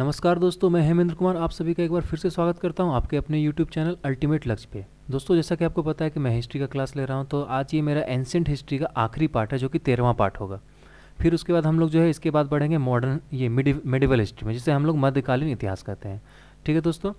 नमस्कार दोस्तों मैं हेमेंद्र कुमार आप सभी का एक बार फिर से स्वागत करता हूं आपके अपने YouTube चैनल अल्टीमेट लक्ष्य पे दोस्तों जैसा कि आपको पता है कि मैं हिस्ट्री का क्लास ले रहा हूं तो आज ये मेरा एंसेंट हिस्ट्री का आखिरी पार्ट है जो कि तेरहवा पार्ट होगा फिर उसके बाद हम लोग जो है इसके बाद बढ़ेंगे मॉडर्न ये मेडिवल हिस्ट्री में जिसे हम लोग मध्यकालीन इतिहास कहते हैं ठीक है दोस्तों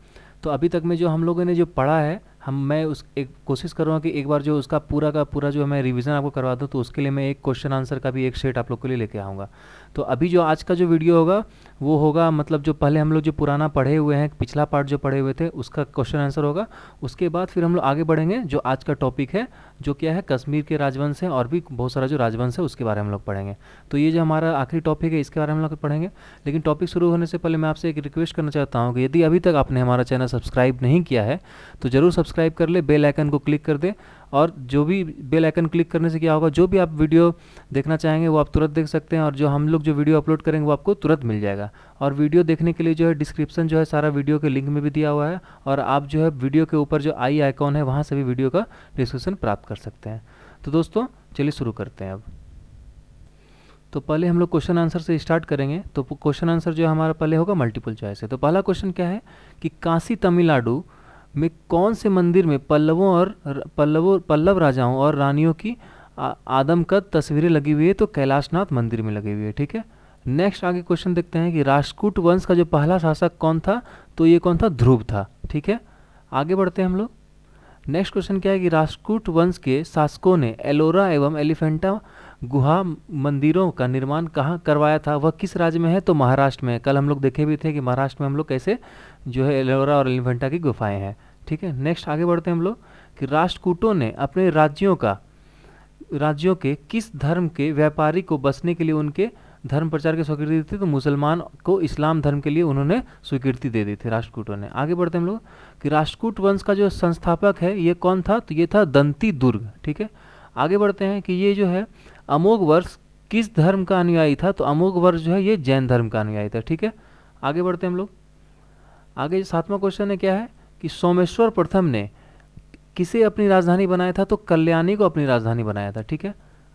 तो अभी तक में जो हम लोगों ने जो पढ़ा है हम मैं उस एक कोशिश करूँगा कि एक बार जो उसका पूरा का पूरा जो मैं रिवीजन आपको करवा दूँ तो उसके लिए मैं एक क्वेश्चन आंसर का भी एक सेट आप लोग के लिए लेके आऊँगा तो अभी जो आज का जो वीडियो होगा वो होगा मतलब जो पहले हम लोग जो पुराना पढ़े हुए हैं पिछला पार्ट जो पढ़े हुए थे उसका क्वेश्चन आंसर होगा उसके बाद फिर हम लोग आगे बढ़ेंगे जो आज का टॉपिक है जो क्या है कश्मीर के राजवंश है और भी बहुत सारा जो राजवंश है उसके बारे में हम लोग पढ़ेंगे तो ये जो हमारा आखिरी टॉपिक है इसके बारे में हम लोग पढ़ेंगे लेकिन टॉपिक शुरू होने से पहले मैं आपसे एक रिक्वेस्ट करना चाहता हूँ कि यदि अभी तक आपने हमारा चैनल सब्सक्राइब नहीं किया है तो ज़रूर सब्सक्राइब सब्सक्राइब कर ले बेल आइकन को क्लिक कर दे और जो भी बेल आइकन क्लिक करने से क्या होगा जो भी आप वीडियो देखना चाहेंगे वो आप तुरंत देख सकते हैं और जो हम लोग जो वीडियो अपलोड करेंगे वो आपको तुरंत मिल जाएगा और वीडियो देखने के लिए जो है डिस्क्रिप्शन जो है सारा वीडियो के लिंक में भी दिया हुआ है और आप जो है वीडियो के ऊपर जो आई आइकॉन है वहाँ से भी वीडियो का डिस्क्रिप्शन प्राप्त कर सकते हैं तो दोस्तों चलिए शुरू करते हैं अब तो पहले हम लोग क्वेश्चन आंसर से स्टार्ट करेंगे तो क्वेश्चन आंसर जो हमारा पहले होगा मल्टीपल चॉइस है तो पहला क्वेश्चन क्या है कि काशी तमिलनाडु में कौन से मंदिर में पल्लवों और पल्लवों पल्लव राजाओं और रानियों की आदमकद तस्वीरें लगी हुई है तो कैलाशनाथ मंदिर में लगी हुई है ठीक है नेक्स्ट आगे क्वेश्चन देखते हैं कि राजकूट वंश का जो पहला शासक कौन था तो ये कौन था ध्रुव था ठीक है आगे बढ़ते हैं हम लोग नेक्स्ट क्वेश्चन क्या है कि राजकूट वंश के शासकों ने एलोरा एवं एलिफेंटा गुहा मंदिरों का निर्माण कहाँ करवाया था वह किस राज्य में है तो महाराष्ट्र में कल हम लोग देखे भी थे कि महाराष्ट्र में हम लोग कैसे जो है एलोरा और एलिफेंटा की गुफाएं हैं ठीक है नेक्स्ट आगे बढ़ते हैं हम लोग कि राष्ट्रकूटों ने अपने राज्यों का राज्यों के किस धर्म के व्यापारी को बसने के लिए उनके धर्म प्रचार की स्वीकृति दी थी तो मुसलमान को इस्लाम धर्म के लिए उन्होंने स्वीकृति दे दी थी राष्ट्रकूटों ने आगे बढ़ते हैं हम लोग कि राष्ट्रकूट वंश का जो संस्थापक है ये कौन था तो ये था दंती दुर्ग ठीक है आगे बढ़ते हैं कि ये जो है अमोघ वर्ष किस धर्म का अनुयायी था तो अमोघ वर्ष जो है ये जैन धर्म का अनुयायी था ठीक है आगे बढ़ते हैं हम लोग आगे सातवां क्वेश्चन है क्या है कि सोमेश्वर प्रथम ने किसे अपनी राजधानी बनाया था तो कल्याणी को अपनी राजधानी बनाया था ठीक है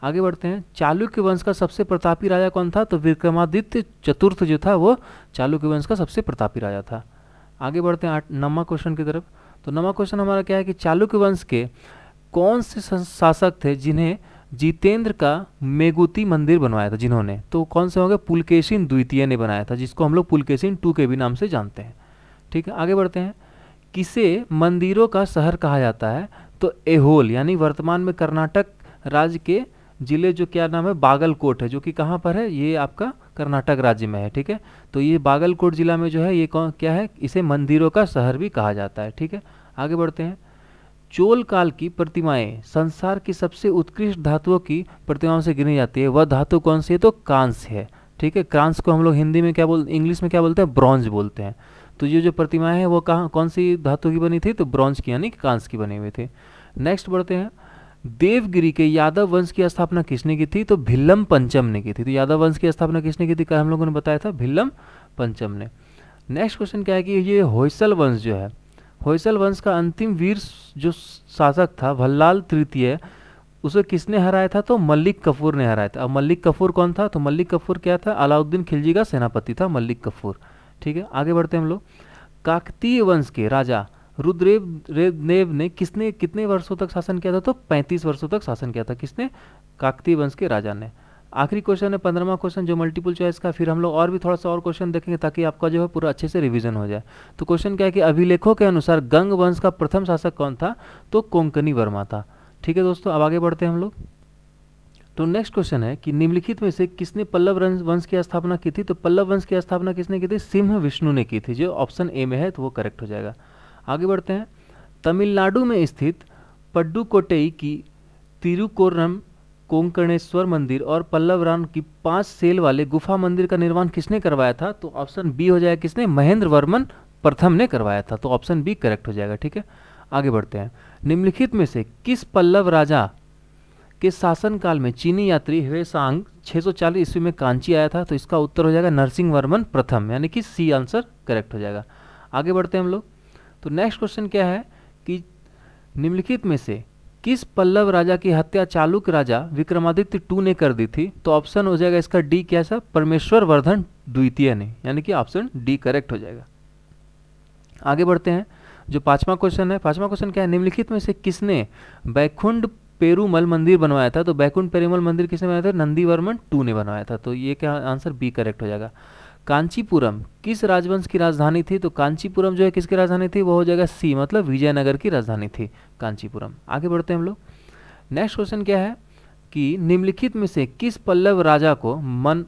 आगे बढ़ते हैं चालुक्य वंश का सबसे प्रतापी राजा कौन था तो विक्रमादित्य चतुर्थ जो था वो चालुक्य वंश का सबसे प्रतापी राजा था आगे बढ़ते हैं आठ नवा क्वेश्चन की तरफ तो नवा क्वेश्चन हमारा क्या है कि चालुक्य वंश के कौन से शासक थे जिन्हें जितेंद्र का मेगुती मंदिर बनवाया था जिन्होंने तो कौन से होंगे पुलकेशिन द्वितीय ने बनाया था जिसको हम लोग पुलकेशिन टू के भी नाम से जानते हैं ठीक है आगे बढ़ते हैं किसे मंदिरों का शहर कहा जाता है तो एहोल यानी वर्तमान में कर्नाटक राज्य के जिले जो क्या नाम है बागलकोट है जो कि कहाँ पर है ये आपका कर्नाटक राज्य में है ठीक है तो ये बागलकोट जिला में जो है ये कौन क्या है इसे मंदिरों का शहर भी कहा जाता है ठीक है आगे बढ़ते हैं चोल काल की प्रतिमाएं संसार की सबसे उत्कृष्ट धातुओं की प्रतिमाओं से गिनी जाती है वह धातु कौन सी है तो कांस है ठीक है क्रांस को हम लोग हिंदी में क्या बोल इंग्लिश में क्या बोलते हैं ब्रॉन्ज बोलते हैं तो ये जो प्रतिमाएं हैं वो कहाँ कौन सी धातु की बनी थी तो ब्रॉन्ज की यानी कांस की बने हुए थे नेक्स्ट बढ़ते हैं देवगिरी के यादव वंश की स्थापना किसने की थी तो भिल्लम पंचम ने की थी तो यादव वंश की स्थापना किसने की थी कल हम लोगों ने बताया था भिल्लम पंचम ने नेक्स्ट क्वेश्चन क्या है कि ये होयसल वंश जो है होयसल वंश का अंतिम वीर जो शासक था भल्लाल तृतीय उसे किसने हराया था तो मल्लिक कपूर ने हराया था अब मल्लिक कपूर कौन था तो मल्लिक कपूर क्या था अलाउद्दीन खिलजी का सेनापति था मल्लिक कपूर ठीक है आगे बढ़ते हैं हम लोग काकतीय वंश के राजा रुद्रेव रेवनेव ने किसने कितने वर्षों तक शासन किया था तो 35 वर्षों तक शासन किया था किसने काकतीय वंश के राजा ने आखिरी क्वेश्चन है पंद्रहवा क्वेश्चन जो मल्टीपल चॉइस का फिर हम लोग और भी थोड़ा सा और क्वेश्चन देखेंगे ताकि आपका जो है पूरा अच्छे से रिवीजन हो जाए तो क्वेश्चन क्या है कि अभिलेखों के अनुसार गंग वंश का प्रथम शासक कौन था तो कोंकनी वर्मा था ठीक है दोस्तों अब आगे बढ़ते हैं हम लोग तो नेक्स्ट क्वेश्चन है कि निम्नलिखित में से किसने पल्लव वंश की स्थापना की थी तो पल्लव वंश की स्थापना किसने की थी सिंह विष्णु ने की थी जो ऑप्शन ए में है तो वो करेक्ट हो जाएगा आगे बढ़ते हैं तमिलनाडु में स्थित पड्डुकोटई की तिरुकोरम कोंकणेश्वर मंदिर और पल्लवराम की पांच सेल वाले गुफा मंदिर का निर्माण किसने करवाया था तो ऑप्शन बी हो जाएगा किसने महेंद्र वर्मन प्रथम ने करवाया था तो ऑप्शन बी करेक्ट हो जाएगा ठीक है आगे बढ़ते हैं निम्नलिखित में से किस पल्लव राजा के शासनकाल में चीनी यात्री ह्वेसांग 640 ईस्वी में कांची आया था तो इसका उत्तर हो जाएगा नरसिंह वर्मन प्रथम यानी कि सी आंसर करेक्ट हो जाएगा आगे बढ़ते हैं हम लोग तो नेक्स्ट क्वेश्चन क्या है कि निम्नलिखित में से किस पल्लव राजा की हत्या चालुक राजा विक्रमादित्य टू ने कर दी थी तो ऑप्शन हो जाएगा इसका डी क्या है परमेश्वर वर्धन द्वितीय ने यानी कि ऑप्शन डी करेक्ट हो जाएगा आगे बढ़ते हैं जो पांचवा क्वेश्चन है पांचवा क्वेश्चन क्या है निम्नलिखित में से किसने बैकुंड पेरूमल मंदिर बनवाया था तो बैकुंठ पेरूमल मंदिर किसने बनाया था नंदी वर्मन टू ने बनवाया था तो ये क्या आंसर बी करेक्ट हो जाएगा कांचीपुरम किस राजवंश की राजधानी थी तो कांचीपुरम जो है किसकी राजधानी थी वो हो जाएगा सी मतलब विजयनगर की राजधानी थी कांचीपुरम आगे बढ़ते हैं हम लोग नेक्स्ट क्वेश्चन क्या है कि निम्नलिखित में से किस पल्लव राजा को मन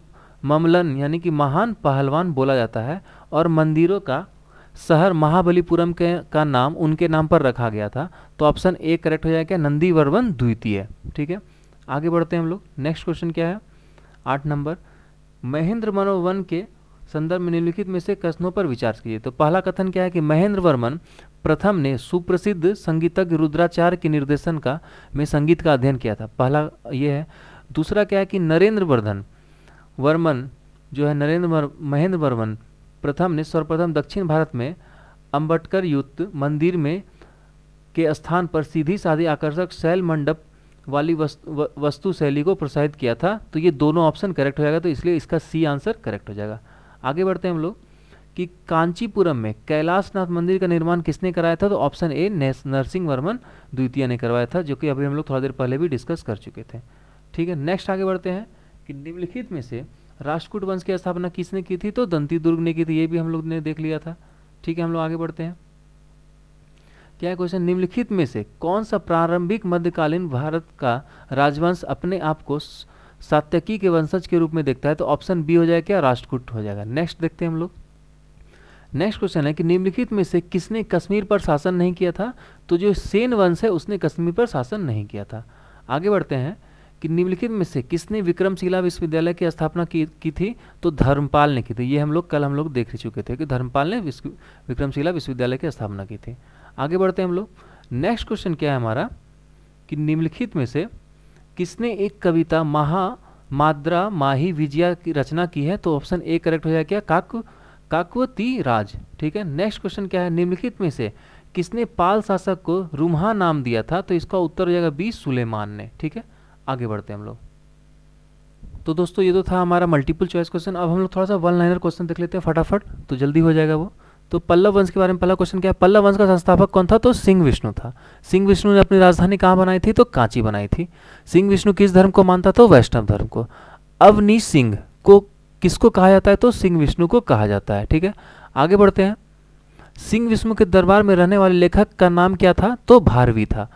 ममलन यानी कि महान पहलवान बोला जाता है और मंदिरों का शहर महाबलीपुरम के का नाम उनके नाम पर रखा गया था तो ऑप्शन ए करेक्ट हो जाएगा नंदीवर्वन द्वितीय ठीक है आगे बढ़ते हैं हम लोग नेक्स्ट क्वेश्चन क्या है आठ नंबर महेंद्र मनोवन के संदर्भ में निम्नलिखित में से कथनों पर विचार कीजिए तो पहला कथन क्या है कि महेंद्र वर्मन प्रथम ने सुप्रसिद्ध संगीतज्ञ रुद्राचार्य के निर्देशन का में संगीत का अध्ययन किया था पहला ये है दूसरा क्या है कि नरेंद्र वर्धन वर्मन जो है नरेंद्र महेंद्र वर्मन प्रथम ने सर्वप्रथम दक्षिण भारत में अम्बटकर युक्त मंदिर में के स्थान पर सीधी साधी आकर्षक शैल मंडप वाली वस्तु, वस्तु शैली को प्रोत्साहित किया था तो ये दोनों ऑप्शन करेक्ट हो जाएगा तो इसलिए इसका सी आंसर करेक्ट हो जाएगा आगे बढ़ते हैं हम लोग कि कांचीपुरम में कैलाशनाथ मंदिर का निर्माण किसने कराया था तो ऑप्शन ए नरसिंह वर्मन द्वितीय ने करवाया था जो कि अभी हम लोग थोड़ा देर पहले भी डिस्कस कर चुके थे ठीक है नेक्स्ट आगे बढ़ते हैं कि निम्नलिखित में से राष्ट्रकूट वंश की स्थापना किसने की थी तो दंती दुर्ग ने की थी ये भी हम लोग ने देख लिया था ठीक है हम लोग आगे बढ़ते हैं क्या क्वेश्चन निम्नलिखित में से कौन सा प्रारंभिक मध्यकालीन भारत का राजवंश अपने आप को सात्यकी के वंशज के रूप में देखता है तो ऑप्शन बी हो जाएगा क्या राष्ट्रकूट हो जाएगा नेक्स्ट देखते हैं हम लोग नेक्स्ट क्वेश्चन है कि निम्नलिखित में से किसने कश्मीर पर शासन नहीं किया था तो जो सेन वंश है उसने कश्मीर पर शासन नहीं किया था आगे बढ़ते हैं कि निम्नलिखित में से किसने विक्रमशिला विश्वविद्यालय की स्थापना की की थी तो धर्मपाल ने की थी ये हम लोग कल हम लोग देख चुके थे कि धर्मपाल ने विक्रमशिला विश्वविद्यालय की स्थापना की थी आगे बढ़ते हैं हम लोग नेक्स्ट क्वेश्चन क्या है हमारा कि निम्नलिखित में से किसने एक कविता महा माद्रा माही विजया की रचना की है तो ऑप्शन ए करेक्ट हो जाए क्या काक काकवती राज ठीक है नेक्स्ट क्वेश्चन क्या है निम्नलिखित में से किसने पाल शासक को रूमहा नाम दिया था तो इसका उत्तर हो जाएगा बी सुलेमान ने ठीक है आगे बढ़ते हैं हम लोग तो दोस्तों ये तो था हमारा मल्टीपल चॉइस क्वेश्चन अब हम लोग थोड़ा सा वन लाइनर क्वेश्चन देख लेते हैं फटाफट तो जल्दी हो जाएगा वो तो पल्लव वंश के बारे में पहला क्वेश्चन क्या है पल्लव वंश का संस्थापक कौन था तो सिंह विष्णु था सिंह विष्णु ने अपनी राजधानी कहाँ बनाई थी तो कांची बनाई थी सिंह विष्णु किस धर्म को मानता था तो वैष्णव धर्म को अवनी सिंह को किसको कहा जाता है तो सिंह विष्णु को कहा जाता है ठीक है आगे बढ़ते हैं सिंह विष्णु के दरबार में रहने वाले लेखक का नाम क्या था तो भारवी था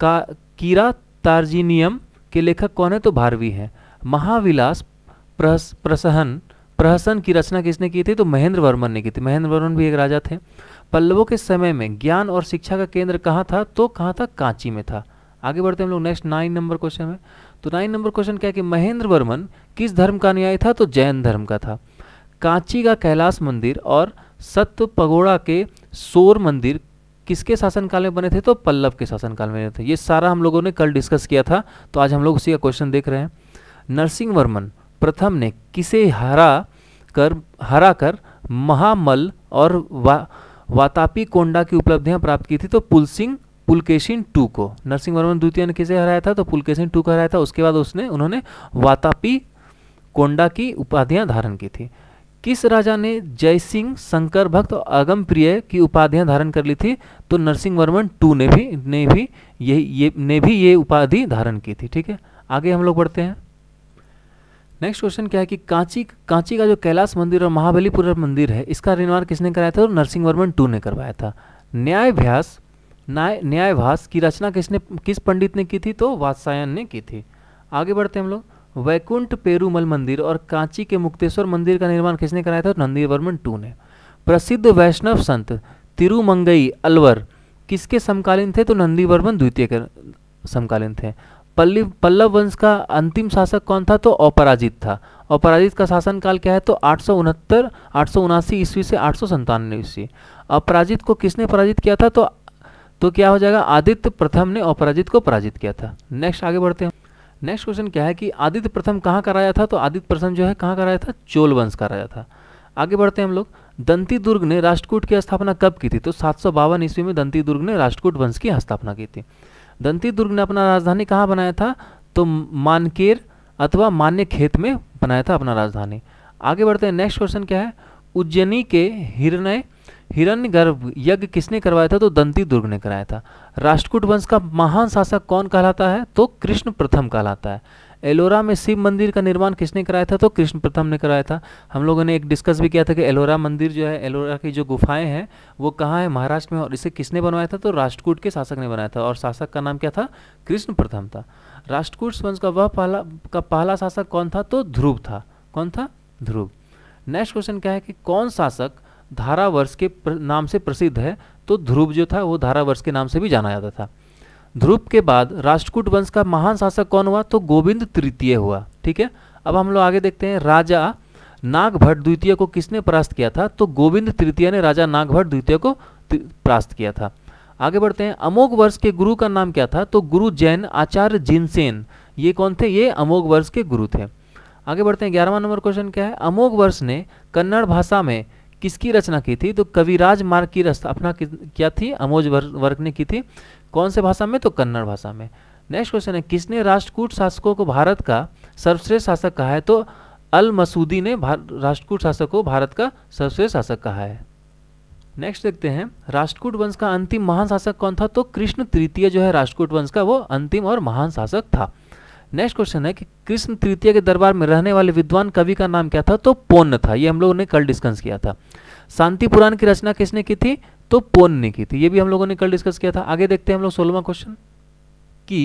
का कीरा तार्जीनियम के लेखक कौन है तो भारवी है महाविलास प्रहस प्रसहन प्रहसन की रचना किसने की थी तो महेंद्र वर्मन ने की थी महेंद्र वर्मन भी एक राजा थे पल्लवों के समय में ज्ञान और शिक्षा का केंद्र कहाँ था तो कहाँ था कांची में था आगे बढ़ते हम लोग नेक्स्ट नाइन नंबर क्वेश्चन में तो नाइन नंबर क्वेश्चन क्या है कि महेंद्र वर्मन किस धर्म का अनुयायी था तो जैन धर्म का था कांची का कैलाश मंदिर और सत्य पगोड़ा के सोर मंदिर किसके शासनकाल में बने थे तो पल्लव के शासनकाल में बने थे ये सारा हम लोगों ने कल डिस्कस किया था तो आज हम लोग उसी का क्वेश्चन देख रहे हैं नरसिंह वर्मन प्रथम ने किसे हरा कर हरा कर महामल और वा, वातापी कोंडा की उपलब्धियां प्राप्त की थी तो पुलसिंह पुलकेशिन टू को नरसिंह वर्मन द्वितीय ने किसे हराया था तो पुलकेशिन टू को हराया था उसके बाद उसने उन्होंने वातापी कोंडा की उपाधियां धारण की थी किस राजा ने जय सिंह शंकर भक्त और अगम प्रिय की उपाधियां धारण कर ली थी तो नरसिंह वर्मन टू ने भी ने भी ये ये ने भी ये उपाधि धारण की थी ठीक है आगे हम लोग बढ़ते हैं नेक्स्ट क्वेश्चन क्या है कि कांची कांची का जो कैलाश मंदिर और महाबलीपुर मंदिर है इसका निर्माण किसने कराया था और तो नरसिंह वर्मन टू ने करवाया था न्यायभ्यास न्याय न्यायभास की रचना किसने किस पंडित ने की थी तो वात्सायन ने की थी आगे बढ़ते हम लोग वैकुंठ पेरूमल मंदिर और कांची के मुक्तेश्वर मंदिर का निर्माण किसने कराया था नंदीवर्मन टू ने प्रसिद्ध वैष्णव संत तिरुमंगई अलवर किसके समकालीन थे तो नंदीवर्मन द्वितीय के समकालीन थे पल्ली पल्लव वंश का अंतिम शासक कौन था तो अपराजित था अपराजित का शासन काल क्या है तो आठ सौ उनहत्तर आठ सौ उनासी ईस्वी से आठ सौ सन्तानवे ईस्वी अपराजित को किसने पराजित किया था तो तो क्या हो जाएगा आदित्य प्रथम ने अपराजित को पराजित किया था नेक्स्ट आगे बढ़ते हैं नेक्स्ट क्वेश्चन क्या है कि आदित्य प्रथम कहाँ कराया था तो आदित्य प्रथम जो है कहाँ कराया था चोल वंश कराया था आगे बढ़ते हैं हम लोग दंती दुर्ग ने राष्ट्रकूट की स्थापना कब की थी तो सात सौ बावन ईस्वी में दंती दुर्ग ने राष्ट्रकूट वंश की स्थापना की थी दंती दुर्ग ने अपना राजधानी कहाँ बनाया था तो मानकेर अथवा मान्य खेत में बनाया था अपना राजधानी आगे बढ़ते हैं नेक्स्ट क्वेश्चन क्या है उज्जैनी के हिरणय हिरण्य गर्भ यज्ञ किसने करवाया था तो दंती दुर्ग ने कराया था राष्ट्रकूट वंश का महान शासक कौन कहलाता है तो कृष्ण प्रथम कहलाता है एलोरा में शिव मंदिर का निर्माण किसने कराया था तो कृष्ण प्रथम ने कराया था हम लोगों ने एक डिस्कस भी किया था कि एलोरा मंदिर जो है एलोरा की जो गुफाएं हैं वो कहाँ है महाराष्ट्र में और इसे किसने बनवाया था तो राष्ट्रकूट के शासक ने बनाया था और शासक का नाम क्या था कृष्ण प्रथम था राष्ट्रकूट वंश का वह पहला का पहला शासक कौन था तो ध्रुव था कौन था ध्रुव नेक्स्ट क्वेश्चन क्या है कि कौन शासक धारावर्ष के नाम से प्रसिद्ध है तो ध्रुव जो था वो धारावर्ष के नाम से भी जाना जाता था ध्रुव के बाद राष्ट्रकूट वंश का महान शासक कौन हुआ तो गोविंद तृतीय हुआ ठीक है अब हम लोग आगे देखते हैं राजा नागभट द्वितीय को किसने परास्त किया था तो गोविंद तृतीय ने राजा नागभट द्वितीय को परास्त किया था आगे बढ़ते हैं अमोघ वर्ष के गुरु का नाम क्या था तो गुरु जैन आचार्य जिनसेन ये कौन थे ये अमोघ वर्ष के गुरु थे आगे बढ़ते हैं ग्यारहवा नंबर क्वेश्चन क्या है अमोघ वर्ष ने कन्नड़ भाषा में किसकी रचना की थी तो कविराज मार्ग की स्थापना क्या थी अमोज वर्ग ने की थी कौन से भाषा में तो कन्नड़ भाषा में नेक्स्ट क्वेश्चन है किसने राष्ट्रकूट शासकों को भारत का सर्वश्रेष्ठ शासक कहा है तो अल मसूदी ने राष्ट्रकूट शासक को भारत का सर्वश्रेष्ठ शासक कहा है नेक्स्ट देखते हैं राष्ट्रकूट वंश का अंतिम महान शासक कौन था तो कृष्ण तृतीय जो है राष्ट्रकूट वंश का वो अंतिम और महान शासक था नेक्स्ट क्वेश्चन है कि कृष्ण तृतीय के दरबार में रहने वाले विद्वान कवि का नाम क्या था तो पोन्न था ये हम लोगों ने कल डिस्कस किया था शांति पुराण की रचना किसने की थी तो पोन ने की थी ये भी हम लोगों ने कल डिस्कस किया था आगे देखते हैं हम लोग सोलवा क्वेश्चन की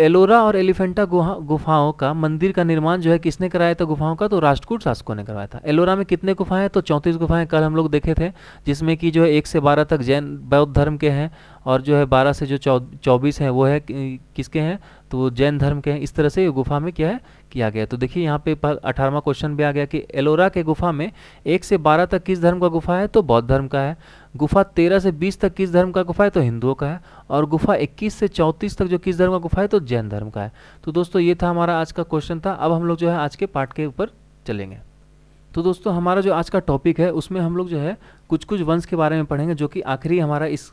एलोरा और एलिफेंटा गुफाओं का मंदिर का निर्माण जो है किसने कराया था गुफाओं का तो राष्ट्रकूट शासकों ने करवाया था एलोरा में कितने गुफाएं हैं तो चौंतीस गुफाएं कल हम लोग देखे थे जिसमें कि जो है एक से बारह तक जैन बौद्ध धर्म के हैं और जो है बारह से जो चौबीस हैं वो है किसके हैं तो जैन धर्म के हैं इस तरह से गुफा में क्या है किया गया तो देखिए यहाँ पे अठारहवा क्वेश्चन भी आ गया कि एलोरा के गुफा में एक से बारह तक किस धर्म का गुफा है तो बौद्ध धर्म का है गुफा 13 से 20 तक किस धर्म का गुफा है तो हिंदुओं का है और गुफा 21 से 34 तक जो किस धर्म का गुफा है तो जैन धर्म का है तो दोस्तों ये था हमारा आज का क्वेश्चन था अब हम लोग जो है आज के पार्ट के ऊपर चलेंगे तो दोस्तों हमारा जो आज का टॉपिक है उसमें हम लोग जो है कुछ कुछ वंश के बारे में पढ़ेंगे जो कि आखिरी हमारा इस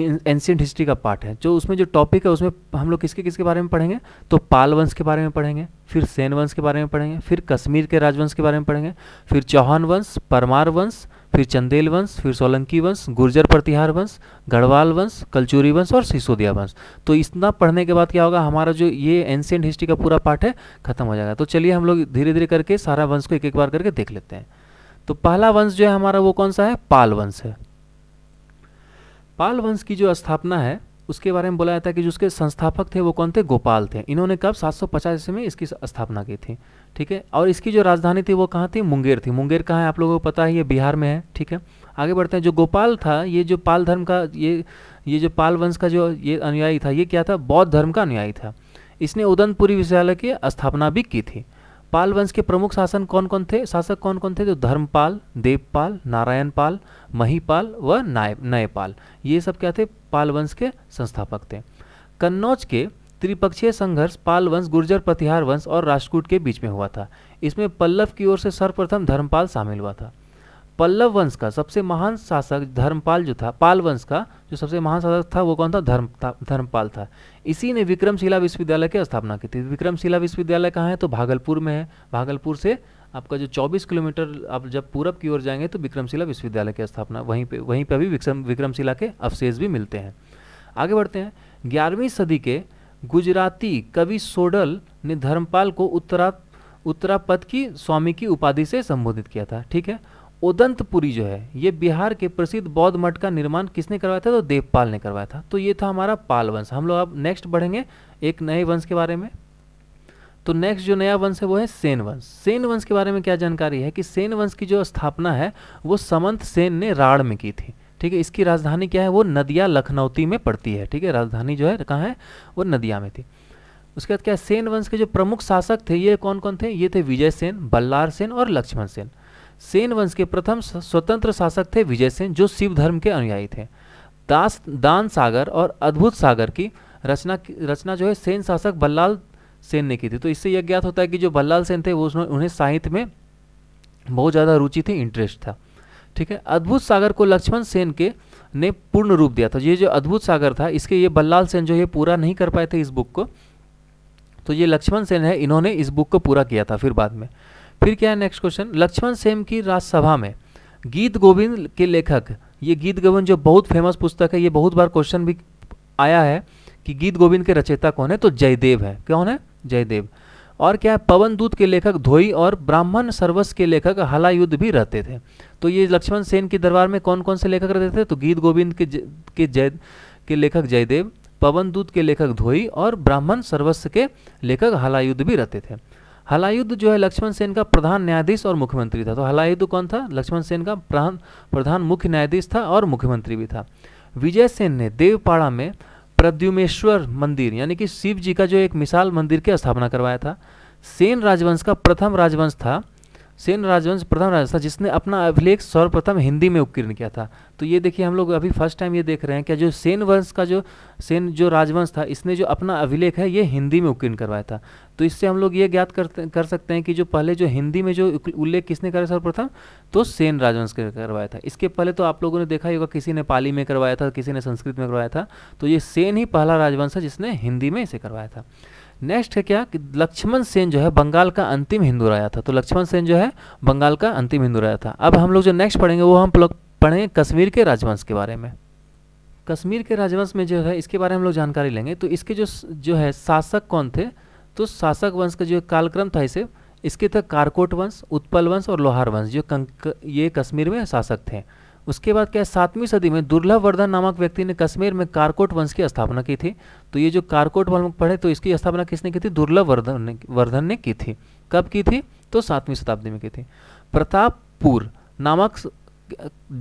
एंशियंट हिस्ट्री का पार्ट है जो उसमें जो टॉपिक है उसमें हम लोग किसके किसके बारे में पढ़ेंगे तो पाल वंश के बारे में पढ़ेंगे फिर सेन वंश के बारे में पढ़ेंगे फिर कश्मीर के राजवंश के बारे में पढ़ेंगे फिर चौहान वंश परमार वंश फिर चंदेल वंश फिर सोलंकी वंश गुर्जर प्रतिहार वंश गढ़वाल वंश कलचूरी वंश और सिसोदिया वंश तो इतना पढ़ने के बाद क्या होगा हमारा जो ये एंशियंट हिस्ट्री का पूरा पार्ट है खत्म हो जाएगा तो चलिए हम लोग धीरे धीरे करके सारा वंश को एक एक बार करके देख लेते हैं तो पहला वंश जो है हमारा वो कौन सा है पाल वंश है पाल वंश की जो स्थापना है उसके बारे में बोला जाता है कि जो उसके संस्थापक थे वो कौन थे गोपाल थे इन्होंने कब 750 पचास में इसकी स्थापना की थी ठीक है और इसकी जो राजधानी थी वो कहाँ थी मुंगेर थी मुंगेर कहाँ है आप लोगों को पता है ये बिहार में है ठीक है आगे बढ़ते हैं जो गोपाल था ये जो पाल धर्म का ये ये जो पाल वंश का जो ये अनुयायी था ये क्या था बौद्ध धर्म का अनुयायी था इसने उदनपुरी विश्वविद्यालय की स्थापना भी की थी पाल वंश के प्रमुख शासन कौन कौन थे शासक कौन कौन थे जो तो धर्मपाल देवपाल नारायणपाल महीपाल व नाय नयपाल ये सब क्या थे पाल वंश के संस्थापक थे कन्नौज के त्रिपक्षीय संघर्ष पाल वंश गुर्जर प्रतिहार वंश और राजकूट के बीच में हुआ था इसमें पल्लव की ओर से सर्वप्रथम धर्मपाल शामिल हुआ था पल्लव वंश का सबसे महान शासक धर्मपाल जो था पाल वंश का जो सबसे महान शासक था वो कौन था धर्म धर्मपाल था इसी ने विक्रमशिला विश्वविद्यालय की स्थापना की थी विक्रमशिला विश्वविद्यालय कहाँ है तो भागलपुर में है भागलपुर से आपका जो 24 किलोमीटर आप जब पूरब की ओर जाएंगे तो विक्रमशिला विश्वविद्यालय की स्थापना वहीं पे वहीं पे भी विक्रम विक्रमशिला के अवशेष भी मिलते हैं आगे बढ़ते हैं ग्यारहवीं सदी के गुजराती कवि सोडल ने धर्मपाल को उत्तरा उत्तरापद की स्वामी की उपाधि से संबोधित किया था ठीक है ओदंतपुरी जो है ये बिहार के प्रसिद्ध बौद्ध मठ का निर्माण किसने करवाया था तो देवपाल ने करवाया था तो ये था हमारा पाल वंश हम लोग अब नेक्स्ट बढ़ेंगे एक नए वंश के बारे में तो नेक्स्ट जो नया वंश है वो है सेन वंश सेन वंश के बारे में क्या जानकारी है कि सेन वंश की जो स्थापना है वो समंत सेन ने राड़ में की थी ठीक है इसकी राजधानी क्या है वो नदिया लखनौती में पड़ती है ठीक है राजधानी जो है कहाँ है वो नदिया में थी उसके बाद क्या सेन वंश के जो प्रमुख शासक थे ये कौन कौन थे ये थे विजय सेन बल्लार सेन और लक्ष्मण सेन सेन वंश के प्रथम स्वतंत्र शासक थे विजय सेन जो शिव धर्म के अनुयायी थे दास दान सागर और अद्भुत सागर की रचना रचना जो है सेन शासक बल्लाल सेन ने की थी तो इससे यह ज्ञात होता है कि जो भल्लाल सेन थे वो उन्हें साहित्य में बहुत ज़्यादा रुचि थी इंटरेस्ट था ठीक है अद्भुत सागर को लक्ष्मण सेन के ने पूर्ण रूप दिया था ये जो अद्भुत सागर था इसके ये बल्लाल सेन जो ये पूरा नहीं कर पाए थे इस बुक को तो ये लक्ष्मण सेन है इन्होंने इस बुक को पूरा किया था फिर बाद में फिर क्या है नेक्स्ट क्वेश्चन लक्ष्मण सेन की राजसभा में गीत गोविंद के लेखक ये गीत गोविंद जो बहुत फेमस पुस्तक है ये बहुत बार क्वेश्चन भी आया है कि गीत गोविंद के रचयिता कौन है तो जयदेव है कौन है जयदेव और क्या है पवन दूत के लेखक धोई और ब्राह्मण सर्वस के लेखक हलायुद्ध भी रहते थे तो ये लक्ष्मण सेन के दरबार में कौन कौन से लेखक रहते थे तो गीत गोविंद के के जय के लेखक जयदेव पवन दूत के लेखक धोई और ब्राह्मण सर्वस्व के लेखक हलायुद्ध भी रहते थे हलायुद्ध जो है लक्ष्मण सेन का प्रधान न्यायाधीश और मुख्यमंत्री था तो हलायुद्ध कौन था लक्ष्मण सेन का प्रधान प्रधान मुख्य न्यायाधीश था और मुख्यमंत्री भी था विजय सेन ने देवपाड़ा में प्रद्युमेश्वर मंदिर यानी कि शिव जी का जो एक मिसाल मंदिर की स्थापना करवाया था सेन राजवंश का प्रथम राजवंश था सेन राजवंश प्रथम राज था जिसने अपना अभिलेख सर्वप्रथम हिंदी में उत्कीर्ण किया था तो ये देखिए हम लोग अभी फर्स्ट टाइम ये देख रहे हैं कि जो सेन वंश का जो सेन जो राजवंश था इसने जो अपना अभिलेख है ये हिंदी में उत्कीर्ण करवाया था तो इससे हम लोग ये ज्ञात करते कर सकते हैं कि जो पहले जो हिंदी में जो उल्लेख किसने करा सर्वप्रथम तो सेन राजवंश करवाया था इसके पहले तो आप लोगों ने देखा ही होगा किसी ने पाली में करवाया था किसी ने संस्कृत में करवाया था तो ये सेन ही पहला राजवंश है जिसने हिंदी में इसे करवाया था नेक्स्ट है क्या कि लक्ष्मण सेन जो है बंगाल का अंतिम हिंदू राजा था तो लक्ष्मण सेन जो है बंगाल का अंतिम हिंदू राजा था अब हम लोग जो नेक्स्ट पढ़ेंगे वो हम पढ़ेंगे कश्मीर के राजवंश के बारे में कश्मीर के राजवंश में जो है इसके बारे में हम लोग जानकारी लेंगे तो इसके जो जो है शासक कौन थे तो शासक वंश का जो कालक्रम था इसे इसके थे कारकोट वंश उत्पल वंश और लोहार वंश जो ये कश्मीर में शासक थे उसके बाद क्या है सातवीं सदी में दुर्लभ वर्धन नामक व्यक्ति ने कश्मीर में कारकोट वंश की स्थापना की थी तो ये जो कारकोट वंश पढ़े तो इसकी स्थापना किसने की थी दुर्लभ वर्धन ने वर्धन ने की थी कब की थी तो सातवीं शताब्दी में की थी प्रतापपुर नामक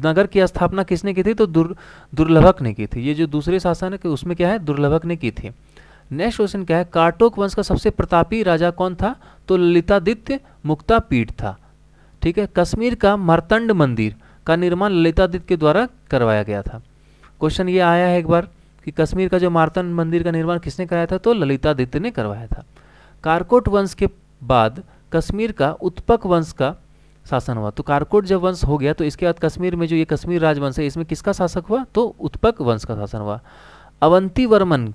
नगर की स्थापना किसने की थी तो दुर् दुर्लभक ने की थी ये जो दूसरे शासन है उसमें क्या है दुर्लभक ने की थी नेक्स्ट क्वेश्चन क्या है कार्टोक वंश का सबसे प्रतापी राजा कौन था तो ललितादित्य मुक्तापीठ था ठीक है कश्मीर का मरतंड मंदिर का निर्माण ललितादित्य के द्वारा करवाया गया था क्वेश्चन ये आया है एक बार कि कश्मीर का जो मार्तन मंदिर का निर्माण किसने कराया था तो ललितादित्य ने करवाया था कारकोट वंश के बाद कश्मीर का उत्पक वंश का शासन हुआ तो कारकोट जब वंश हो गया तो इसके बाद कश्मीर में जो ये कश्मीर राजवंश है इसमें किसका शासक हुआ तो उत्पक वंश का शासन हुआ अवंती वर्मन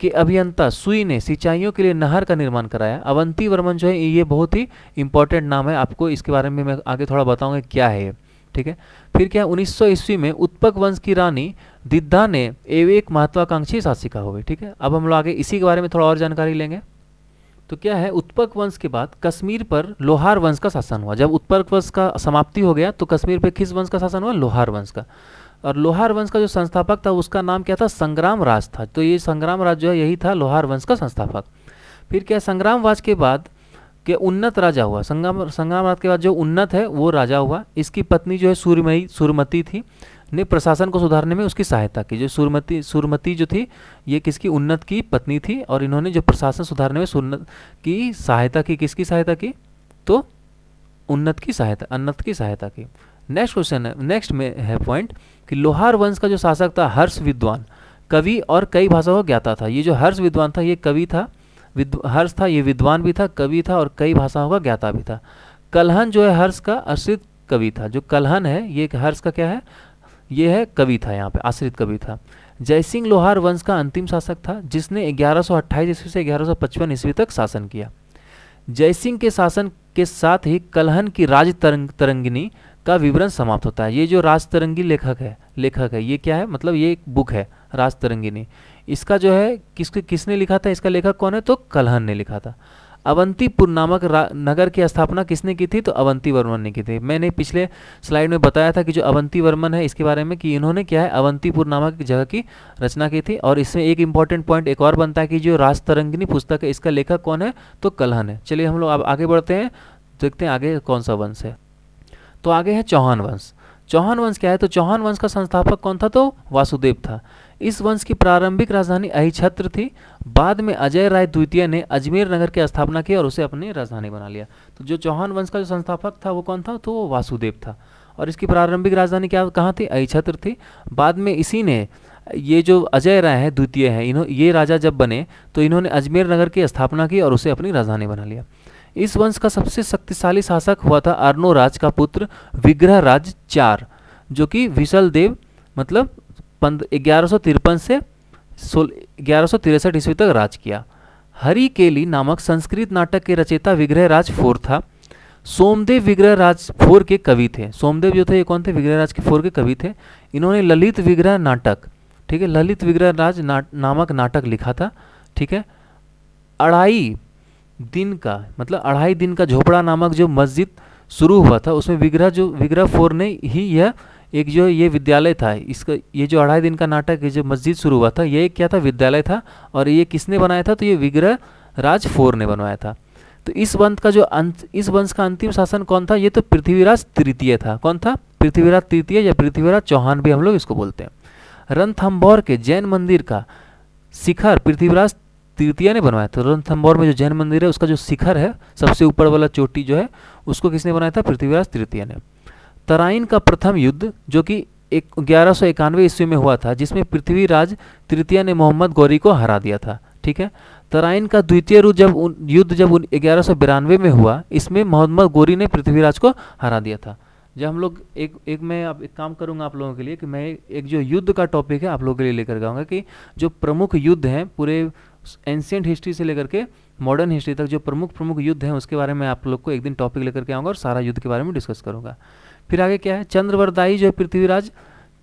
के अभियंता सुई ने सिंचाइयों के लिए नहर का निर्माण कराया अवंती वर्मन जो है ये बहुत ही इंपॉर्टेंट नाम है आपको इसके बारे में मैं आगे थोड़ा बताऊंगा क्या है ठीक है फिर क्या उन्नीस सौ ईस्वी में उत्पक वंश की रानी दिद्धा ने एक महत्वाकांक्षी शासिका हो गई ठीक है अब हम लोग आगे इसी के बारे में थोड़ा और जानकारी लेंगे तो क्या है उत्पक वंश के बाद कश्मीर पर लोहार वंश का शासन हुआ जब उत्पक वंश का समाप्ति हो गया तो कश्मीर पर किस वंश का शासन हुआ लोहार वंश का और लोहार वंश का जो संस्थापक था उसका नाम क्या था संग्राम राज था तो ये संग्राम राज जो है यही था लोहार वंश का संस्थापक फिर क्या संग्राम राज के बाद कि उन्नत राजा हुआ संगाम संगाम के बाद जो उन्नत है वो राजा हुआ इसकी पत्नी जो है सूर्यमयी सूर्यमती थी ने प्रशासन को सुधारने में उसकी सहायता की जो सूर्यमती सूर्यमती जो थी ये किसकी उन्नत की पत्नी थी और इन्होंने जो प्रशासन सुधारने में सुन्नत की सहायता की किसकी सहायता की तो उन्नत की सहायता अन्नत की सहायता की नेक्स्ट क्वेश्चन है नेक्स्ट में है पॉइंट कि लोहार वंश का जो शासक था हर्ष विद्वान कवि और कई भाषाओं का ज्ञाता था ये जो हर्ष विद्वान था ये कवि था हर्ष था ये विद्वान भी था कवि था और कई भाषाओं का ज्ञाता भी था कलहन जो है हर्ष का आश्रित कवि था जो कलहन है ये हर्ष का क्या है ये है कवि था यहाँ पे आश्रित कवि था जयसिंह लोहार वंश का अंतिम शासक था जिसने 1128 ईस्वी से 1155 ईस्वी तक शासन किया जयसिंह के शासन के साथ ही कलहन की राज तरंग तरंगिनी का विवरण समाप्त होता है ये जो राज तरंगी लेखक है लेखक है ये क्या है मतलब ये एक बुक है राज तरंगिनी इसका जो है किसके किसने लिखा था इसका लेखक कौन है तो कलहन ने लिखा था अवंतीपुर नामक नगर की स्थापना किसने की थी तो अवंती वर्मन ने की थी मैंने पिछले स्लाइड में बताया था कि जो अवंती वर्मन है इसके बारे में कि इन्होंने क्या है अवंतीपुर नामक जगह की रचना की थी और इसमें एक इंपॉर्टेंट पॉइंट एक और बनता है कि जो तरंगिनी पुस्तक है इसका लेखक कौन है तो कलहन है चलिए हम लोग अब आगे बढ़ते हैं देखते हैं आगे कौन सा वंश है तो आगे है चौहान वंश चौहान वंश क्या है तो चौहान वंश का संस्थापक कौन था तो वासुदेव था इस वंश की प्रारंभिक राजधानी अहिछत्र थी बाद में अजय राय द्वितीय ने अजमेर नगर की स्थापना की और उसे अपनी राजधानी बना लिया तो जो चौहान वंश का जो संस्थापक था वो कौन था तो वो वासुदेव था और इसकी प्रारंभिक राजधानी क्या कहाँ थी अहिछत्र थी बाद में इसी ने ये जो अजय राय है द्वितीय है इन्हों ये राजा जब बने तो इन्होंने अजमेर नगर की स्थापना की और उसे अपनी राजधानी बना लिया इस वंश का सबसे शक्तिशाली शासक हुआ था राज का पुत्र विग्रह राज चार जो कि विशल देव मतलब ग्यारह से ग्यारह ईस्वी तक राज किया हरी केली नामक संस्कृत नाटक के रचेता विग्रह राज फोर था सोमदेव विग्रह राज फोर के कवि थे सोमदेव जो थे ये कौन थे विग्रह राज के फोर के कवि थे इन्होंने ललित विग्रह नाटक ठीक है ललित विग्रह राज ना, नामक नाटक लिखा था ठीक है अढ़ाई दिन का मतलब अढ़ाई दिन का झोपड़ा नामक जो मस्जिद शुरू हुआ था उसमें विग्रह जो विग्रह फोर ने ही यह एक जो ये विद्यालय था इसका ये जो अढ़ाई दिन का नाटक जो मस्जिद शुरू हुआ था ये क्या था विद्यालय था और ये किसने बनाया था तो ये विग्रह राज फोर ने बनवाया था तो इस वंश का जो अंत इस वंश का अंतिम शासन कौन था ये तो पृथ्वीराज तृतीय था कौन था पृथ्वीराज तृतीय या पृथ्वीराज चौहान भी हम लोग इसको बोलते हैं रणथम्बौर के जैन मंदिर का शिखर पृथ्वीराज तृतीय ने बनवाया था रणथम्बौर में जो जैन मंदिर है उसका जो शिखर है सबसे ऊपर वाला चोटी जो है उसको किसने बनाया था पृथ्वीराज तृतीय ने तराइन का प्रथम युद्ध जो कि एक ग्यारह सौ इक्यानवे ईस्वी में हुआ था जिसमें पृथ्वीराज तृतीय ने मोहम्मद गौरी को हरा दिया था ठीक है तराइन का द्वितीय रूप जब युद्ध जब ग्यारह सौ बिरानवे में हुआ इसमें मोहम्मद गौरी ने पृथ्वीराज को हरा दिया था जब हम लोग एक एक मैं अब एक काम करूंगा आप लोगों के लिए कि मैं एक जो युद्ध का टॉपिक है आप लोगों के लिए लेकर जाऊंगा कि जो प्रमुख युद्ध हैं पूरे एंशियंट हिस्ट्री से लेकर के मॉडर्न हिस्ट्री तक जो प्रमुख प्रमुख युद्ध हैं उसके बारे में आप लोग को एक दिन टॉपिक लेकर के आऊँगा और सारा युद्ध के बारे में डिस्कस करूँगा फिर आगे क्या है चंद्रवरदाई जो है पृथ्वीराज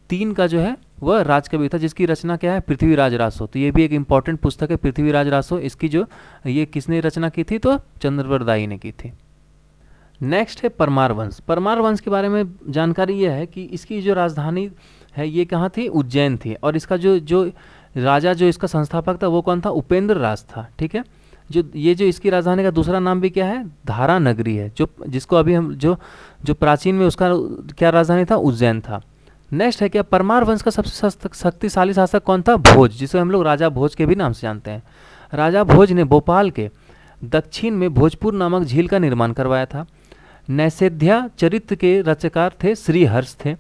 तीन का जो है वह राजकवि था जिसकी रचना क्या है पृथ्वीराज रासो तो ये भी एक इम्पॉर्टेंट पुस्तक है पृथ्वीराज रासो इसकी जो ये किसने रचना की थी तो चंद्रवरदाई ने की थी नेक्स्ट है परमार वंश परमार वंश के बारे में जानकारी यह है कि इसकी जो राजधानी है ये कहाँ थी उज्जैन थी और इसका जो जो राजा जो इसका संस्थापक था वो कौन था उपेंद्र राज था ठीक है जो ये जो इसकी राजधानी का दूसरा नाम भी क्या है धारा नगरी है जो जिसको अभी हम जो जो प्राचीन में उसका क्या राजधानी था उज्जैन था नेक्स्ट है क्या परमार वंश का सबसे शक्तिशाली शासक कौन था भोज जिसे हम लोग राजा भोज के भी नाम से जानते हैं राजा भोज ने भोपाल के दक्षिण में भोजपुर नामक झील का निर्माण करवाया था नैसेध्या चरित्र के रचकार थे श्रीहर्ष थे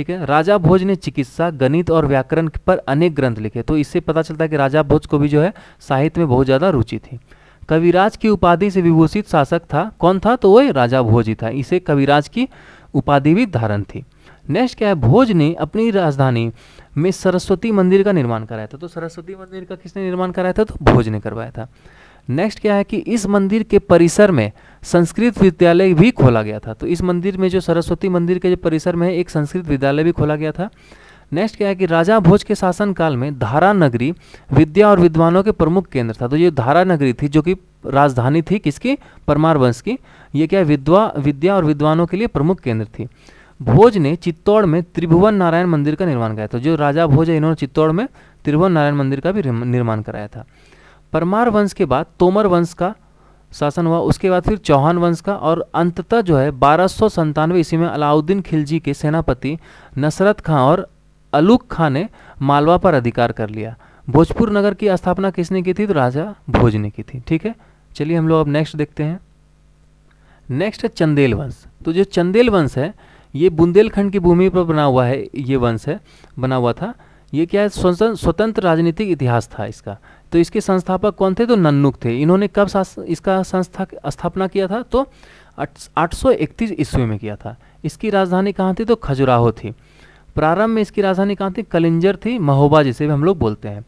ठीक है राजा भोज ने चिकित्सा गणित और व्याकरण पर अनेक ग्रंथ लिखे तो इससे पता चलता है कि राजा भोज को भी जो है साहित्य में बहुत ज़्यादा रुचि थी कविराज की उपाधि से विभूषित शासक था कौन था तो वही राजा भोज ही था इसे कविराज की उपाधि भी धारण थी नेक्स्ट क्या है भोज ने अपनी राजधानी में सरस्वती मंदिर का निर्माण कराया था तो सरस्वती मंदिर का किसने निर्माण कराया था तो भोज ने करवाया था नेक्स्ट क्या है कि इस मंदिर के परिसर में संस्कृत विद्यालय भी खोला गया था तो इस मंदिर में जो सरस्वती मंदिर के जो परिसर में है एक संस्कृत विद्यालय भी खोला गया था नेक्स्ट क्या है कि राजा भोज के शासनकाल में धारा नगरी विद्या और विद्वानों के प्रमुख केंद्र था तो ये धारा नगरी थी जो कि राजधानी थी किसकी परमार वंश की ये क्या विद्वा विद्या और विद्वानों के लिए प्रमुख केंद्र थी भोज ने चित्तौड़ में त्रिभुवन नारायण मंदिर का निर्माण कराया था जो राजा भोज है इन्होंने चित्तौड़ में त्रिभुवन नारायण मंदिर का भी निर्माण कराया था परमार वंश के बाद तोमर वंश का शासन हुआ उसके बाद फिर चौहान वंश का और अंततः जो है बारह सौ संतानवे ईस्वी में अलाउद्दीन खिलजी के सेनापति नसरत खां और अलूक खां ने मालवा पर अधिकार कर लिया भोजपुर नगर की स्थापना किसने की थी तो राजा भोज ने की थी ठीक है चलिए हम लोग अब नेक्स्ट देखते हैं नेक्स्ट है चंदेल वंश तो जो चंदेल वंश है ये बुंदेलखंड की भूमि पर बना हुआ है ये वंश है बना हुआ था ये क्या है स्वतंत्र राजनीतिक इतिहास था इसका तो इसके संस्थापक कौन थे तो नन्नुक थे इन्होंने कब इसका संस्था स्थापना किया था तो आठ सौ ईस्वी में किया था इसकी राजधानी कहाँ थी तो खजुराहो थी प्रारंभ में इसकी राजधानी कहाँ थी कलिंजर थी महोबा जिसे भी हम लोग बोलते हैं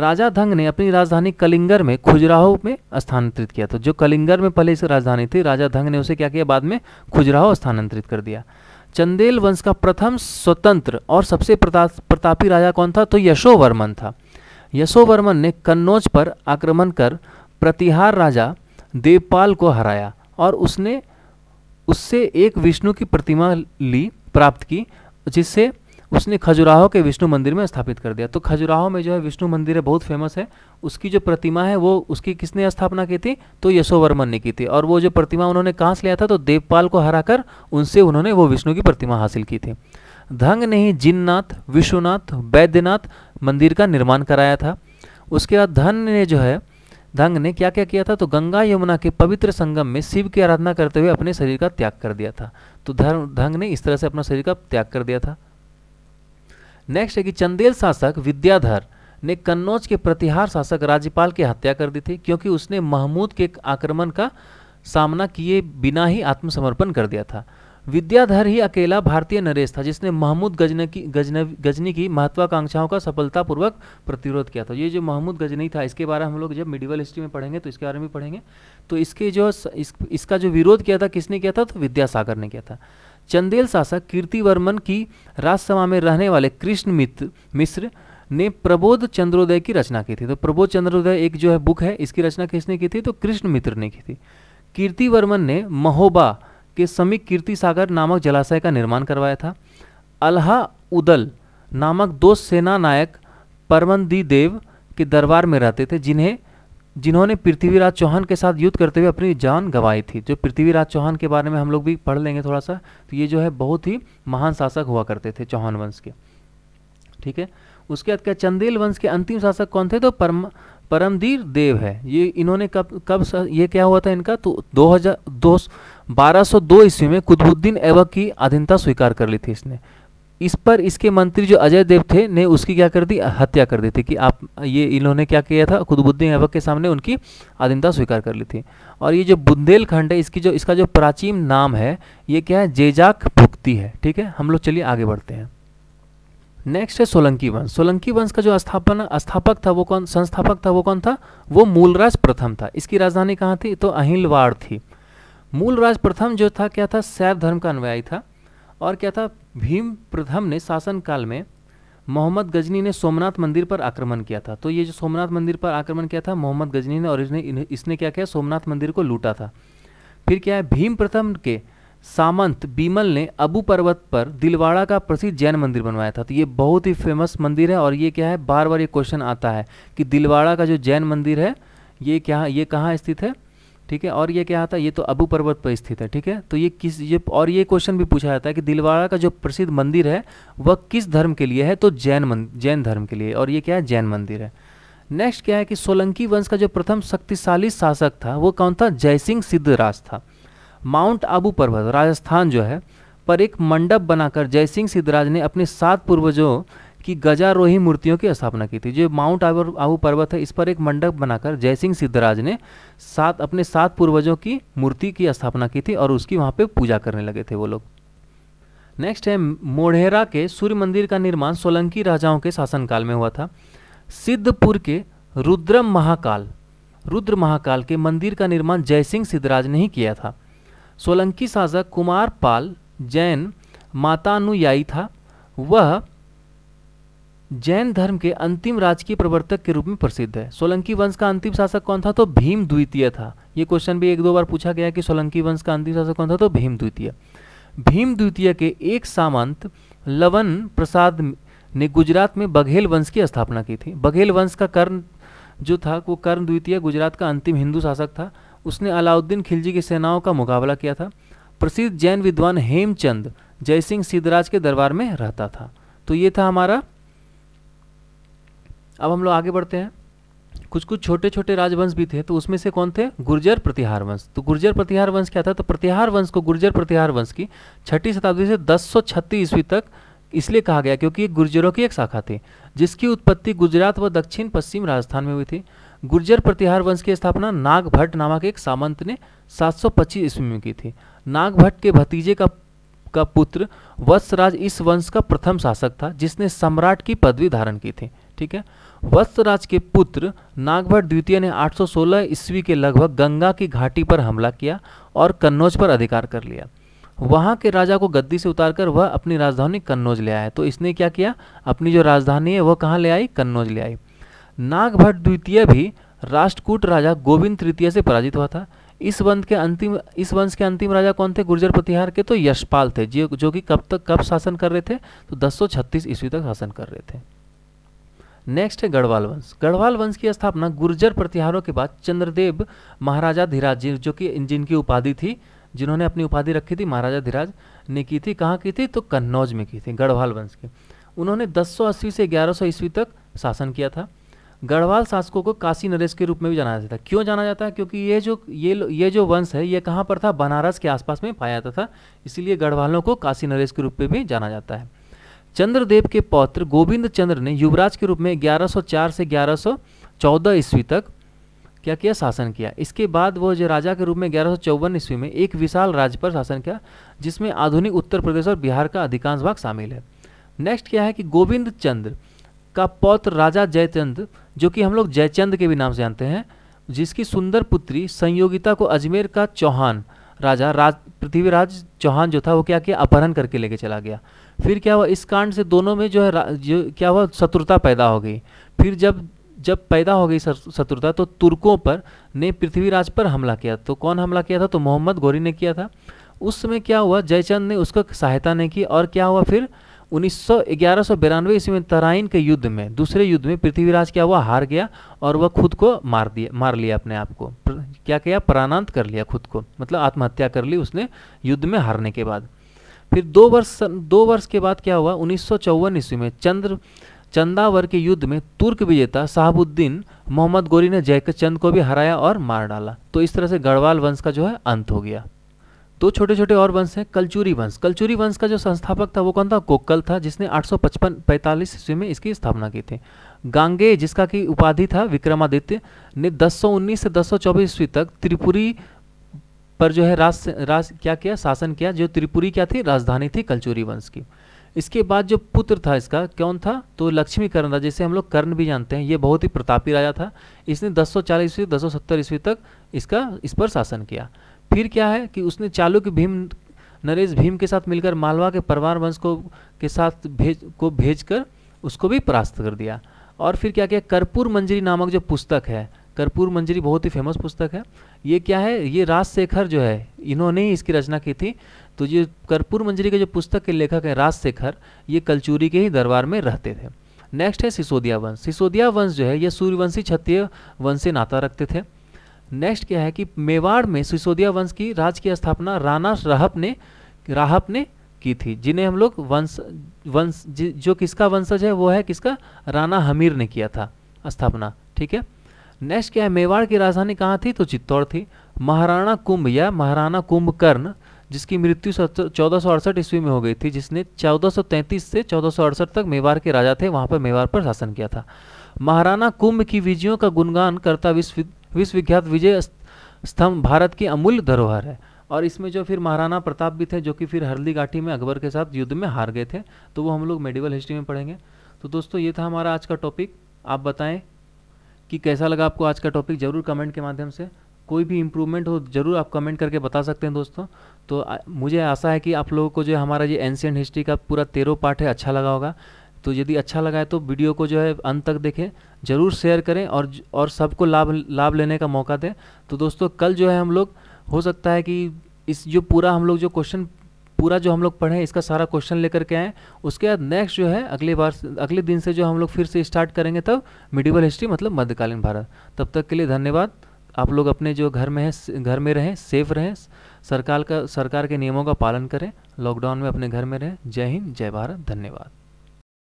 राजा धंग ने अपनी राजधानी कलिंगर में खुजराहो में स्थानांतरित किया था जो कलिंगर में पहले इसकी राजधानी थी राजा धंग ने उसे क्या किया बाद में खुजराहो स्थानांतरित कर दिया चंदेल वंश का प्रथम स्वतंत्र और सबसे प्रतापी राजा कौन था तो यशोवर्मन था यशोवर्मन ने कन्नौज पर आक्रमण कर प्रतिहार राजा देवपाल को हराया और उसने उससे एक विष्णु की प्रतिमा ली प्राप्त की जिससे उसने खजुराहो के विष्णु मंदिर में स्थापित कर दिया तो खजुराहो में जो है विष्णु मंदिर है बहुत फेमस है उसकी जो प्रतिमा है वो उसकी किसने स्थापना की थी तो यशोवर्मन ने की थी और वो जो प्रतिमा उन्होंने कहाँ से लिया था तो देवपाल को हराकर उनसे उन्होंने वो विष्णु की प्रतिमा हासिल की थी धंग ने ही जिननाथ विश्वनाथ वैद्यनाथ मंदिर का निर्माण कराया था उसके बाद धन ने जो है धंग ने क्या क्या किया था तो गंगा यमुना के पवित्र संगम में शिव की आराधना करते हुए अपने शरीर का त्याग कर दिया था तो धर्म धंग ने इस तरह से अपना शरीर का त्याग कर दिया था नेक्स्ट है कि चंदेल शासक विद्याधर ने कन्नौज के प्रतिहार शासक राज्यपाल की हत्या कर दी थी क्योंकि उसने महमूद के आक्रमण का सामना किए बिना ही आत्मसमर्पण कर दिया था विद्याधर ही अकेला भारतीय नरेश था जिसने महमूद गजनी की गजने गजनी की महत्वाकांक्षाओं का सफलतापूर्वक प्रतिरोध किया था ये जो महमूद गजनी था इसके बारे में हम लोग जब मिडिवल हिस्ट्री में पढ़ेंगे तो इसके बारे में पढ़ेंगे तो इसके जो इस, इसका जो विरोध किया था किसने किया था तो विद्यासागर ने किया था चंदेल शासक कीर्तिवर्मन की राजसभा में रहने वाले कृष्ण मित्र मिश्र ने प्रबोध चंद्रोदय की रचना की थी तो प्रबोध चंद्रोदय एक जो है बुक है इसकी रचना किसने की थी तो कृष्ण मित्र ने की थी कीर्तिवर्मन ने महोबा के समीप कीर्ति सागर नामक जलाशय का निर्माण करवाया था अल्हा उदल नामक दो सेना नायक परमंदी देव के दरबार में रहते थे जिन्हें जिन्होंने पृथ्वीराज चौहान के साथ युद्ध करते हुए अपनी जान गंवाई थी जो पृथ्वीराज चौहान के बारे में हम लोग भी पढ़ लेंगे थोड़ा सा तो ये जो है बहुत ही महान शासक हुआ करते थे चौहान वंश के ठीक है उसके बाद क्या चंदेल वंश के अंतिम शासक कौन थे तो परम परमधीर देव है ये इन्होंने कब कब ये क्या हुआ था इनका तो दो हजार दो 1202 ईस्वी में कुतुबुद्दीन ऐबक की अधीनता स्वीकार कर ली थी इसने इस पर इसके मंत्री जो अजय देव थे ने उसकी क्या कर दी हत्या कर दी थी कि आप ये इन्होंने क्या किया था कुतुबुद्दीन ऐबक के सामने उनकी अधीनता स्वीकार कर ली थी और ये जो बुंदेलखंड है इसकी जो इसका जो प्राचीन नाम है ये क्या है जेजाक भुक्ति है ठीक है हम लोग चलिए आगे बढ़ते हैं नेक्स्ट है सोलंकी वंश सोलंकी वंश का जो स्थापना स्थापक था वो कौन संस्थापक था वो कौन था वो मूलराज प्रथम था इसकी राजधानी कहाँ थी तो अहिलवाड़ थी मूलराज प्रथम जो था क्या था सैव धर्म का अनुयायी था और क्या था भीम प्रथम ने शासन काल में मोहम्मद गजनी ने सोमनाथ मंदिर पर आक्रमण किया था तो ये जो सोमनाथ मंदिर पर आक्रमण किया था मोहम्मद गजनी ने और इसने इसने क्या किया सोमनाथ मंदिर को लूटा था फिर क्या है भीम प्रथम के सामंत बीमल ने अबू पर्वत पर दिलवाड़ा का प्रसिद्ध जैन मंदिर बनवाया था तो ये बहुत ही फेमस मंदिर है और ये क्या है बार बार ये क्वेश्चन आता है कि दिलवाड़ा का जो जैन मंदिर है ये क्या ये कहाँ स्थित है ठीक है और ये क्या आता है ये तो अबू पर्वत पर स्थित है ठीक है तो ये किस ये और ये क्वेश्चन भी पूछा जाता है कि दिलवाड़ा का जो प्रसिद्ध मंदिर है वह किस धर्म के लिए है तो जैन जैन धर्म के लिए और ये क्या है जैन मंदिर है नेक्स्ट क्या है कि सोलंकी वंश का जो प्रथम शक्तिशाली शासक था वो कौन था जयसिंह सिद्धराज था माउंट आबू पर्वत राजस्थान जो है पर एक मंडप बनाकर जयसिंह सिद्धराज ने अपने सात पूर्वजों कि गजारोही मूर्तियों की स्थापना की थी जो माउंट आबू आबू पर्वत है इस पर एक मंडप बनाकर जयसिंह सिद्धराज ने सात अपने सात पूर्वजों की मूर्ति की स्थापना की थी और उसकी वहाँ पर पूजा करने लगे थे वो लोग नेक्स्ट है मोढ़ेरा के सूर्य मंदिर का निर्माण सोलंकी राजाओं के शासनकाल में हुआ था सिद्धपुर के रुद्रम महाकाल रुद्र महाकाल के मंदिर का निर्माण जयसिंह सिद्धराज ने ही किया था सोलंकी शासक कुमार पाल जैन मातानुयायी था वह जैन धर्म के अंतिम राजकीय प्रवर्तक के रूप में प्रसिद्ध है सोलंकी वंश का अंतिम शासक कौन था तो भीम द्वितीय था ये क्वेश्चन भी एक दो बार पूछा गया कि सोलंकी वंश का अंतिम शासक कौन था तो भीम द्वितीय भीम द्वितीय के एक सामंत लवन प्रसाद ने गुजरात में बघेल वंश की स्थापना की थी बघेल वंश का कर्ण जो था वो कर्ण द्वितीय गुजरात का अंतिम हिंदू शासक था उसने अलाउद्दीन खिलजी की सेनाओं का मुकाबला किया था प्रसिद्ध जैन विद्वान हेमचंद जयसिंह सिद्धराज के दरबार में रहता था तो ये था हमारा अब हम लोग आगे बढ़ते हैं कुछ कुछ छोटे छोटे राजवंश भी थे तो उसमें से कौन थे गुर्जर प्रतिहार वंश तो गुर्जर प्रतिहार वंश क्या था तो प्रतिहार वंश को गुर्जर प्रतिहार वंश की छठी शताब्दी से दस सौ ईस्वी तक इसलिए कहा गया क्योंकि ये गुर्जरों की एक शाखा थी जिसकी उत्पत्ति गुजरात व दक्षिण पश्चिम राजस्थान में हुई थी गुर्जर प्रतिहार वंश की स्थापना नागभट्ट नामक एक सामंत ने 725 ईस्वी में की थी नागभट्ट के भतीजे का का पुत्र वत्सराज इस वंश का प्रथम शासक था जिसने सम्राट की पदवी धारण की थी ठीक है वत्सराज के पुत्र नागभट द्वितीय ने 816 ईस्वी के लगभग गंगा की घाटी पर हमला किया और कन्नौज पर अधिकार कर लिया वहाँ के राजा को गद्दी से उतारकर वह अपनी राजधानी कन्नौज ले आया तो इसने क्या किया अपनी जो राजधानी है वह कहाँ ले आई कन्नौज ले आई नागभट द्वितीय भी राष्ट्रकूट राजा गोविंद तृतीय से पराजित हुआ था इस वंश के अंतिम इस वंश के अंतिम राजा कौन थे गुर्जर प्रतिहार के तो यशपाल थे जो कि कब तक कब शासन कर रहे थे तो 1036 ईस्वी तक शासन कर रहे थे नेक्स्ट है गढ़वाल वंश गढ़वाल वंश की स्थापना गुर्जर प्रतिहारों के बाद चंद्रदेव महाराजा धीराज जी जो कि जिनकी उपाधि थी जिन्होंने अपनी उपाधि रखी थी महाराजा धीराज ने की थी कहाँ की थी तो कन्नौज में की थी गढ़वाल वंश की उन्होंने 1080 से 1100 ईस्वी तक शासन किया था गढ़वाल शासकों को काशी नरेश के रूप में भी जाना जाता था क्यों जाना जाता है क्योंकि ये जो ये ये जो वंश है ये कहाँ पर था बनारस के आसपास में पाया जाता था इसीलिए गढ़वालों को काशी नरेश के रूप में भी जाना जाता है चंद्रदेव के पौत्र गोविंद चंद्र ने युवराज के रूप में 1104 से 1114 ईस्वी तक क्या किया शासन किया इसके बाद वो जो राजा के रूप में ग्यारह ईस्वी में एक विशाल राज्य पर शासन किया जिसमें आधुनिक उत्तर प्रदेश और बिहार का अधिकांश भाग शामिल है नेक्स्ट क्या है कि गोविंद चंद्र का पौत्र राजा जयचंद जो कि हम लोग जयचंद के भी नाम से जानते हैं जिसकी सुंदर पुत्री संयोगिता को अजमेर का चौहान राजा राज पृथ्वीराज चौहान जो था वो क्या किया अपहरण करके लेके चला गया फिर क्या हुआ इस कांड से दोनों में जो है जो क्या हुआ शत्रुता पैदा हो गई फिर जब जब पैदा हो गई शत्रुता तो तुर्कों पर ने पृथ्वीराज पर हमला किया तो कौन हमला किया था तो मोहम्मद गौरी ने किया था उस समय क्या हुआ जयचंद ने उसको सहायता नहीं की और क्या हुआ फिर उन्नीस सौ ग्यारह सौ बिरानवे ईस्वी में तराइन के युद्ध में दूसरे युद्ध में पृथ्वीराज क्या हुआ हार गया और वह खुद को मार दिया मार लिया अपने आप को क्या किया प्राणांत कर लिया खुद को मतलब आत्महत्या कर ली उसने युद्ध में हारने के बाद फिर दो वर्ष दो वर्ष के बाद क्या हुआ उन्नीस सौ ईस्वी में चंद्र चंदावर के युद्ध में तुर्क विजेता साहबुद्दीन मोहम्मद गोरी ने जयकर चंद को भी हराया और मार डाला तो इस तरह से गढ़वाल वंश का जो है अंत हो गया दो छोटे छोटे और वंश हैं कलचूरी वंश कलचूरी वंश का जो संस्थापक था वो कौन था कोक्कल था जिसने 855 सौ ईस्वी में इसकी स्थापना की थी गांगे जिसका की उपाधि था विक्रमादित्य ने 1019 से 1024 ईस्वी तक त्रिपुरी पर जो है राज राज क्या किया शासन किया जो त्रिपुरी क्या थी राजधानी थी कलचूरी वंश की इसके बाद जो पुत्र था इसका कौन था तो लक्ष्मी था जिसे हम लोग कर्ण भी जानते हैं ये बहुत ही प्रतापी राजा था इसने दस 1040 ईस्वी सत्तर ईस्वी तक इसका इस पर शासन किया फिर क्या है कि उसने चालुक्य भीम नरेश भीम के साथ मिलकर मालवा के परवार वंश को के साथ भेज को भेज कर उसको भी परास्त कर दिया और फिर क्या किया कर्पूर मंजरी नामक जो पुस्तक है कर्पूर मंजरी बहुत ही फेमस पुस्तक है ये क्या है ये राजशेखर जो है इन्होंने ही इसकी रचना की थी तो ये कर्पूर मंजरी के जो पुस्तक के लेखक हैं राजशेखर ये कलचूरी के ही दरबार में रहते थे नेक्स्ट है सिसोदिया वंश सिसोदिया वंश जो है ये सूर्यवंशी क्षत्रिय वंश से नाता रखते थे नेक्स्ट क्या है कि मेवाड़ में सिसोदिया वंश की राज की स्थापना राणा राहप ने राहप ने की थी जिन्हें हम लोग वंश वंश जो किसका वंशज है वो है किसका राणा हमीर ने किया था स्थापना ठीक है नेक्स्ट क्या है मेवाड़ की राजधानी कहाँ थी तो चित्तौड़ थी महाराणा कुंभ या महाराणा कुंभकर्ण जिसकी मृत्यु चौदह ईस्वी में हो गई थी जिसने 1433 से चौदह तक मेवाड़ के राजा थे वहाँ पर मेवाड़ पर शासन किया था महाराणा कुंभ की विजयों का गुणगान करता विश्व विश्वविख्यात विजय स्तंभ भारत की अमूल्य धरोहर है और इसमें जो फिर महाराणा प्रताप भी थे जो कि फिर हरली घाटी में अकबर के साथ युद्ध में हार गए थे तो वो हम लोग मेडिवल हिस्ट्री में पढ़ेंगे तो दोस्तों ये था हमारा आज का टॉपिक आप बताएं कि कैसा लगा आपको आज का टॉपिक ज़रूर कमेंट के माध्यम से कोई भी इम्प्रूवमेंट हो ज़रूर आप कमेंट करके बता सकते हैं दोस्तों तो मुझे आशा है कि आप लोगों को जो हमारा ये एंशियंट हिस्ट्री का पूरा तेरह पार्ट है अच्छा लगा होगा तो यदि अच्छा लगा है तो वीडियो को जो है अंत तक देखें ज़रूर शेयर करें और और सबको लाभ लाभ लेने का मौका दें तो दोस्तों कल जो है हम लोग हो सकता है कि इस जो पूरा हम लोग जो क्वेश्चन पूरा जो हम लोग पढ़ें इसका सारा क्वेश्चन लेकर के आएँ उसके बाद नेक्स्ट जो है अगले बार अगले दिन से जो हम लोग फिर से स्टार्ट करेंगे तब मिडिवल हिस्ट्री मतलब मध्यकालीन भारत तब तक के लिए धन्यवाद आप लोग अपने जो घर में हैं घर में रहें सेफ रहें सरकार का सरकार के नियमों का पालन करें लॉकडाउन में अपने घर में रहें जय हिंद जय भारत धन्यवाद